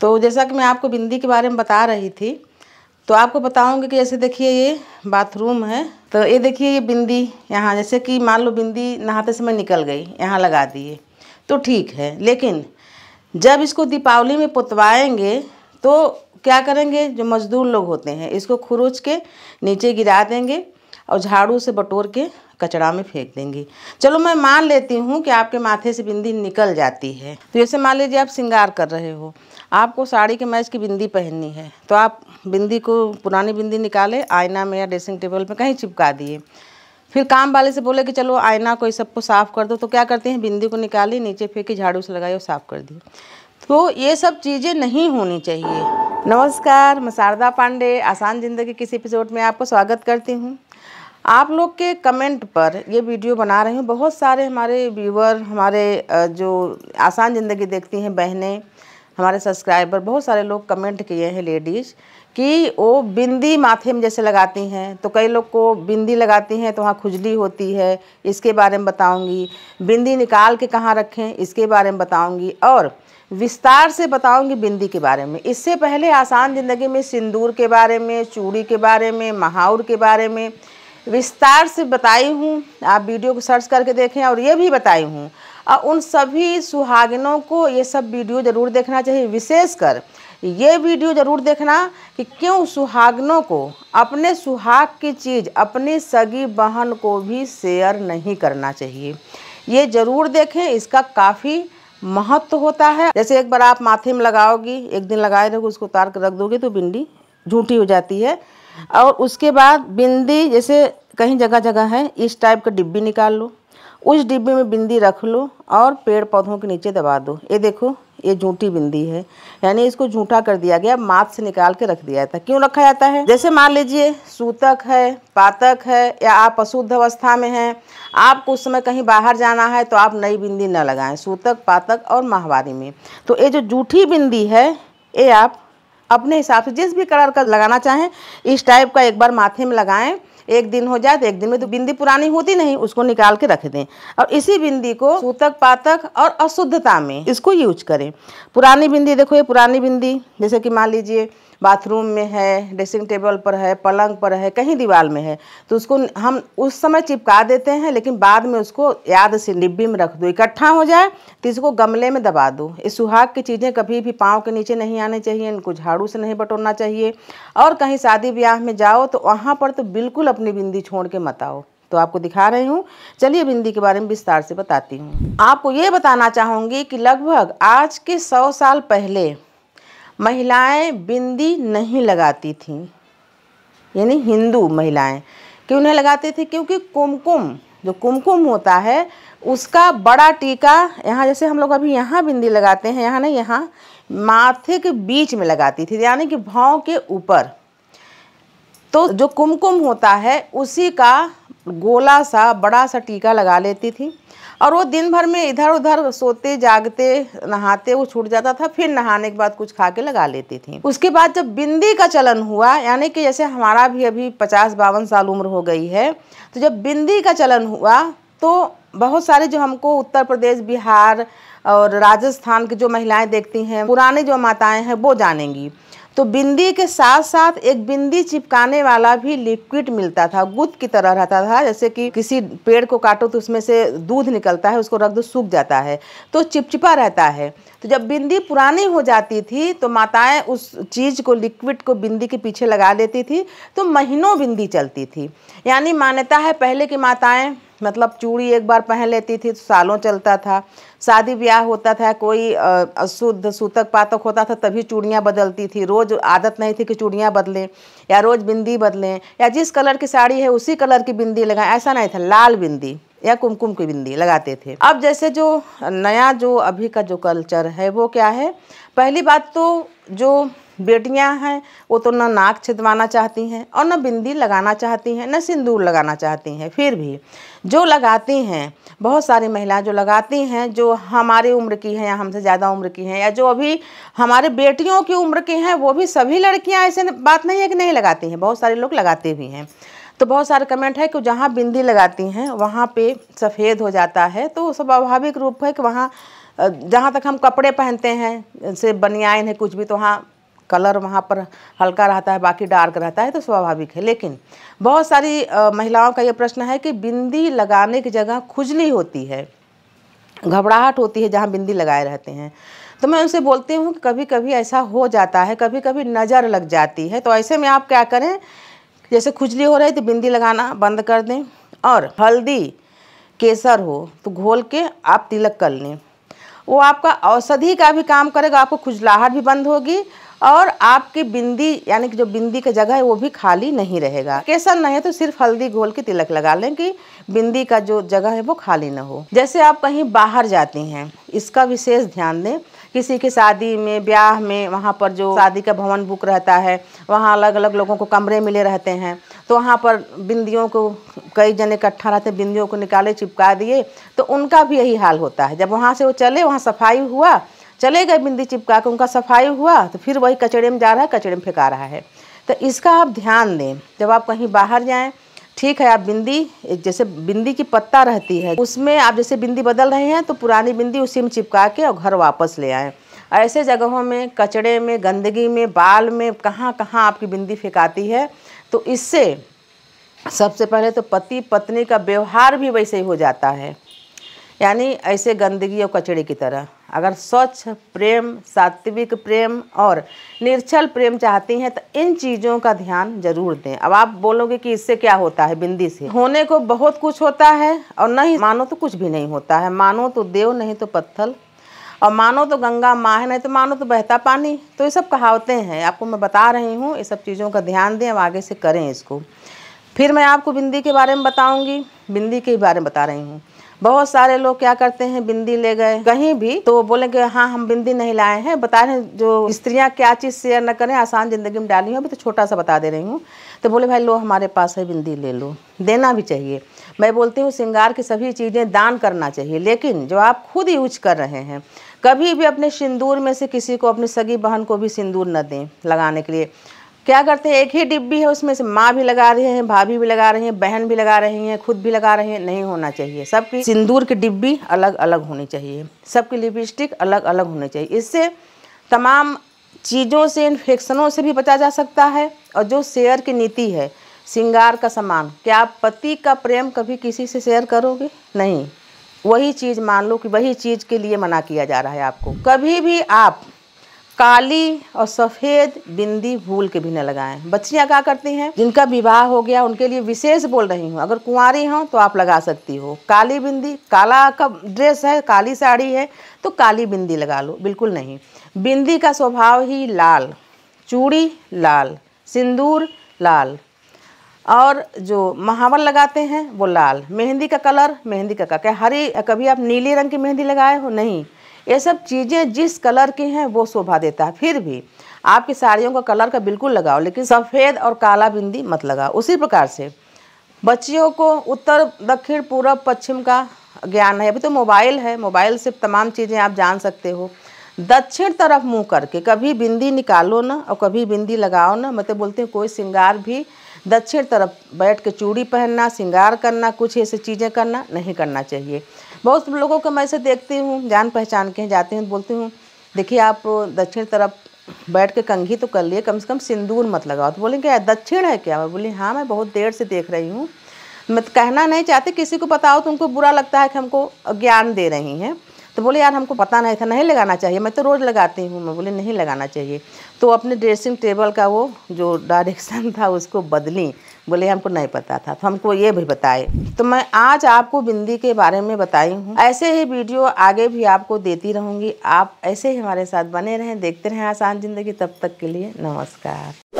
तो जैसा कि मैं आपको बिंदी के बारे में बता रही थी तो आपको बताऊंगी कि जैसे देखिए ये बाथरूम है तो ये देखिए ये बिंदी यहाँ जैसे कि मान लो बिंदी नहाते समय निकल गई यहाँ लगा दिए तो ठीक है लेकिन जब इसको दीपावली में पुतवाएंगे तो क्या करेंगे जो मजदूर लोग होते हैं इसको खुरूच के नीचे गिरा देंगे और झाड़ू से बटोर के कचरा में फेंक देंगी चलो मैं मान लेती हूँ कि आपके माथे से बिंदी निकल जाती है तो जैसे मान लीजिए आप श्रृंगार कर रहे हो आपको साड़ी के मैच की बिंदी पहननी है तो आप बिंदी को पुरानी बिंदी निकाले आईना में या ड्रेसिंग टेबल में कहीं चिपका दिए फिर काम वाले से बोले कि चलो आईना को इस सबको साफ़ कर दो तो क्या करते हैं बिंदी को निकाली नीचे फेंकी झाड़ू से लगाई और साफ़ कर दी तो ये सब चीज़ें नहीं होनी चाहिए नमस्कार मैं शारदा पांडे आसान ज़िंदगी किस एपिसोड में आपको स्वागत करती हूँ आप लोग के कमेंट पर ये वीडियो बना रही हूँ बहुत सारे हमारे व्यूवर हमारे जो आसान ज़िंदगी देखती हैं बहनें हमारे सब्सक्राइबर बहुत सारे लोग कमेंट किए हैं लेडीज़ कि वो बिंदी माथे में जैसे लगाती हैं तो कई लोग को बिंदी लगाती हैं तो वहाँ खुजली होती है इसके बारे में बताऊंगी बिंदी निकाल के कहाँ रखें इसके बारे में बताऊंगी और विस्तार से बताऊंगी बिंदी के बारे में इससे पहले आसान ज़िंदगी में सिंदूर के बारे में चूड़ी के बारे में महाउर के बारे में विस्तार से बताई हूँ आप वीडियो को सर्च करके देखें और ये भी बताई हूँ और उन सभी सुहागिनों को ये सब वीडियो ज़रूर देखना चाहिए विशेषकर ये वीडियो ज़रूर देखना कि क्यों सुहागनों को अपने सुहाग की चीज़ अपनी सगी बहन को भी शेयर नहीं करना चाहिए ये ज़रूर देखें इसका काफ़ी महत्व होता है जैसे एक बार आप माथे में लगाओगी एक दिन लगाए रखो उसको उतार कर रख दोगे तो बिंदी झूठी हो जाती है और उसके बाद बिंदी जैसे कहीं जगह जगह है इस टाइप का डिब्बी निकाल लो उस डिब्बे में बिंदी रख लो और पेड़ पौधों के नीचे दबा दो ये देखो ये झूठी बिंदी है यानी इसको झूठा कर दिया गया माथ से निकाल के रख दिया जाता है क्यों रखा जाता है जैसे मान लीजिए सूतक है पातक है या आप अशुद्ध अवस्था में हैं आपको उस समय कहीं बाहर जाना है तो आप नई बिंदी न लगाएं सूतक पातक और माहवारी में तो ये जो जूठी बिंदी है ये आप अपने हिसाब से जिस भी कलर का लगाना चाहें इस टाइप का एक बार माथे में लगाएं एक दिन हो जाए तो एक दिन में तो बिंदी पुरानी होती नहीं उसको निकाल के रख दें और इसी बिंदी को सूतक पातक और अशुद्धता में इसको यूज करें पुरानी बिंदी देखो ये पुरानी बिंदी जैसे कि मान लीजिए बाथरूम में है ड्रेसिंग टेबल पर है पलंग पर है कहीं दीवार में है तो उसको हम उस समय चिपका देते हैं लेकिन बाद में उसको याद से डिब्बी में रख दो इकट्ठा हो जाए तो इसको गमले में दबा दो इस सुहाग की चीज़ें कभी भी पाँव के नीचे नहीं आने चाहिए इनको झाड़ू से नहीं बटोरना चाहिए और कहीं शादी ब्याह में जाओ तो वहाँ पर तो बिल्कुल अपनी बिंदी छोड़ के मत आओ तो आपको दिखा रही हूँ चलिए बिंदी के बारे में विस्तार से बताती हूँ आपको ये बताना चाहूँगी कि लगभग आज के सौ साल पहले महिलाएं बिंदी नहीं लगाती थीं यानी हिंदू महिलाएं क्यों नहीं लगाती थी क्योंकि कुमकुम जो कुमकुम होता है उसका बड़ा टीका यहाँ जैसे हम लोग अभी यहाँ बिंदी लगाते हैं यहाँ नहीं यहाँ माथे के बीच में लगाती थी यानी कि भाव के ऊपर तो जो कुमकुम होता है उसी का गोला सा बड़ा सा टीका लगा लेती थी और वो दिन भर में इधर उधर सोते जागते नहाते वो छूट जाता था फिर नहाने के बाद कुछ खा के लगा लेती थी उसके बाद जब बिंदी का चलन हुआ यानी कि जैसे हमारा भी अभी पचास बावन साल उम्र हो गई है तो जब बिंदी का चलन हुआ तो बहुत सारे जो हमको उत्तर प्रदेश बिहार और राजस्थान की जो महिलाएं देखती हैं पुराने जो माताएं हैं वो जानेंगी तो बिंदी के साथ साथ एक बिंदी चिपकाने वाला भी लिक्विड मिलता था गुद की तरह रहता था जैसे कि किसी पेड़ को काटो तो उसमें से दूध निकलता है उसको रख दो सूख जाता है तो चिपचिपा रहता है तो जब बिंदी पुरानी हो जाती थी तो माताएं उस चीज़ को लिक्विड को बिंदी के पीछे लगा लेती थी तो महीनों बिंदी चलती थी यानी मान्यता है पहले की माताएं मतलब चूड़ी एक बार पहन लेती थी तो सालों चलता था शादी ब्याह होता था कोई शुद्ध सूतक पातक होता था तभी चूड़ियाँ बदलती थी रोज़ आदत नहीं थी कि चूड़ियाँ बदलें या रोज़ बिंदी बदलें या जिस कलर की साड़ी है उसी कलर की बिंदी लगाएं ऐसा नहीं था लाल बिंदी या कुमकुम की बिंदी लगाते थे अब जैसे जो नया जो अभी का जो कल्चर है वो क्या है पहली बात तो जो बेटियां हैं वो तो ना नाक छिदवाना चाहती हैं और ना बिंदी लगाना चाहती हैं ना सिंदूर लगाना चाहती हैं फिर भी जो लगाती हैं बहुत सारी महिलाएं जो लगाती हैं जो हमारी उम्र की हैं या हमसे ज़्यादा उम्र की हैं या जो अभी हमारे बेटियों की उम्र की हैं वो भी सभी लड़कियाँ ऐसे बात नहीं है कि नहीं लगाती हैं बहुत सारे लोग लगाते भी हैं तो बहुत सारे कमेंट है कि जहाँ बिंदी लगाती हैं वहाँ पे सफ़ेद हो जाता है तो स्वाभाविक रूप है कि वहाँ जहाँ तक हम कपड़े पहनते हैं से बनियाइन है कुछ भी तो वहाँ कलर वहाँ पर हल्का रहता है बाकी डार्क रहता है तो स्वाभाविक है लेकिन बहुत सारी महिलाओं का ये प्रश्न है कि बिंदी लगाने की जगह खुजली होती है घबराहट होती है जहाँ बिंदी लगाए रहते हैं तो मैं उनसे बोलती हूँ कि कभी कभी ऐसा हो जाता है कभी कभी नज़र लग जाती है तो ऐसे में आप क्या करें जैसे खुजली हो रही तो बिंदी लगाना बंद कर दें और हल्दी केसर हो तो घोल के आप तिलक कर लें वो आपका औषधि का भी काम करेगा आपको खुजलाहट भी बंद होगी और आपकी बिंदी यानी कि जो बिंदी का जगह है वो भी खाली नहीं रहेगा केसर नहीं है तो सिर्फ हल्दी घोल के तिलक लगा लें कि बिंदी का जो जगह है वो खाली ना हो जैसे आप कहीं बाहर जाती हैं इसका विशेष ध्यान दें किसी की शादी में ब्याह में वहाँ पर जो शादी का भवन बुक रहता है वहाँ अलग अलग लोगों को कमरे मिले रहते हैं तो वहाँ पर बिंदियों को कई जने इकट्ठा रहते बिंदियों को निकाले चिपका दिए तो उनका भी यही हाल होता है जब वहाँ से वो चले वहाँ सफाई हुआ चले गए बिंदी चिपका के उनका सफाई हुआ तो फिर वही कचड़े में जा रहा है कचड़े में फेंका रहा है तो इसका आप ध्यान दें जब आप कहीं बाहर जाएँ ठीक है आप बिंदी जैसे बिंदी की पत्ता रहती है उसमें आप जैसे बिंदी बदल रहे हैं तो पुरानी बिंदी उसी में चिपका के और घर वापस ले आएँ ऐसे जगहों में कचड़े में गंदगी में बाल में कहाँ कहाँ आपकी बिंदी फेंकाती है तो इससे सबसे पहले तो पति पत्नी का व्यवहार भी वैसे ही हो जाता है यानी ऐसे गंदगी और कचड़े की तरह अगर स्वच्छ प्रेम सात्विक प्रेम और निर्छल प्रेम चाहती हैं तो इन चीज़ों का ध्यान जरूर दें अब आप बोलोगे कि इससे क्या होता है बिंदी से होने को बहुत कुछ होता है और नहीं मानो तो कुछ भी नहीं होता है मानो तो देव नहीं तो पत्थर और मानो तो गंगा माँ है नहीं तो मानो तो बहता पानी तो ये सब कहावतें हैं आपको मैं बता रही हूँ ये सब चीज़ों का ध्यान दें अब आगे से करें इसको फिर मैं आपको बिंदी के बारे में बताऊँगी बिंदी के बारे में बता रही हूँ बहुत सारे लोग क्या करते हैं बिंदी ले गए कहीं भी तो बोलेंगे हाँ हम बिंदी नहीं लाए हैं बता रहे जो स्त्रियाँ क्या चीज़ शेयर न करें आसान ज़िंदगी में डाली हूँ अभी तो छोटा सा बता दे रही हूँ तो बोले भाई लो हमारे पास है बिंदी ले लो देना भी चाहिए मैं बोलती हूँ श्रृंगार की सभी चीज़ें दान करना चाहिए लेकिन जो आप खुद यूज कर रहे हैं कभी भी अपने सिंदूर में से किसी को अपनी सगी बहन को भी सिंदूर न दें लगाने के लिए क्या करते हैं एक ही डिब्बी है उसमें से माँ भी लगा रहे हैं भाभी भी लगा रहे हैं बहन भी लगा रही हैं खुद भी लगा रहे हैं नहीं होना चाहिए सबकी सिंदूर की डिब्बी अलग अलग होनी चाहिए सबकी लिपस्टिक अलग अलग होनी चाहिए इससे तमाम चीज़ों से इन्फेक्शनों से भी बचा जा सकता है और जो शेयर की नीति है सिंगार का सामान क्या आप पति का प्रेम कभी किसी से शेयर करोगे नहीं वही चीज़ मान लो कि वही चीज़ के लिए मना किया जा रहा है आपको कभी भी आप काली और सफ़ेद बिंदी भूल के भी न लगाएं बच्चियां क्या करती हैं जिनका विवाह हो गया उनके लिए विशेष बोल रही हूँ अगर कुंवारी हो तो आप लगा सकती हो काली बिंदी काला का ड्रेस है काली साड़ी है तो काली बिंदी लगा लो बिल्कुल नहीं बिंदी का स्वभाव ही लाल चूड़ी लाल सिंदूर लाल और जो महावर लगाते हैं वो लाल मेहंदी का कलर मेहंदी का क्या हरी कभी आप नीले रंग की मेहंदी लगाए हो नहीं ये सब चीज़ें जिस कलर की हैं वो शोभा देता है फिर भी आपकी साड़ियों का कलर का बिल्कुल लगाओ लेकिन सफ़ेद और काला बिंदी मत लगाओ उसी प्रकार से बच्चियों को उत्तर दक्षिण पूर्व पश्चिम का ज्ञान है अभी तो मोबाइल है मोबाइल से तमाम चीज़ें आप जान सकते हो दक्षिण तरफ मुंह करके कभी बिंदी निकालो ना और कभी बिंदी लगाओ ना मतलब बोलते हैं कोई श्रृंगार भी दक्षिण तरफ बैठ के चूड़ी पहनना श्रृंगार करना कुछ ऐसी चीज़ें करना नहीं करना चाहिए बहुत लोगों को मैं ऐसे देखती हूँ जान पहचान के जाते हैं बोलती हूँ देखिए आप दक्षिण तरफ बैठ के कंघी तो कर लिए कम से कम सिंदूर मत लगाओ तो बोलेंगे दक्षिण है क्या मैं बोली हाँ मैं बहुत देर से देख रही हूँ मत कहना नहीं चाहते किसी को बताओ तो उनको बुरा लगता है कि हमको ज्ञान दे रही हैं तो बोले यार हमको पता नहीं था नहीं लगाना चाहिए मैं तो रोज़ लगाती हूँ मैं बोले नहीं लगाना चाहिए तो अपने ड्रेसिंग टेबल का वो जो डायरेक्शन था उसको बदली बोले हमको नहीं पता था तो हमको ये भी बताए तो मैं आज आपको बिंदी के बारे में बताई हूँ ऐसे ही वीडियो आगे भी आपको देती रहूँगी आप ऐसे ही हमारे साथ बने रहें देखते रहें आसान ज़िंदगी तब तक के लिए नमस्कार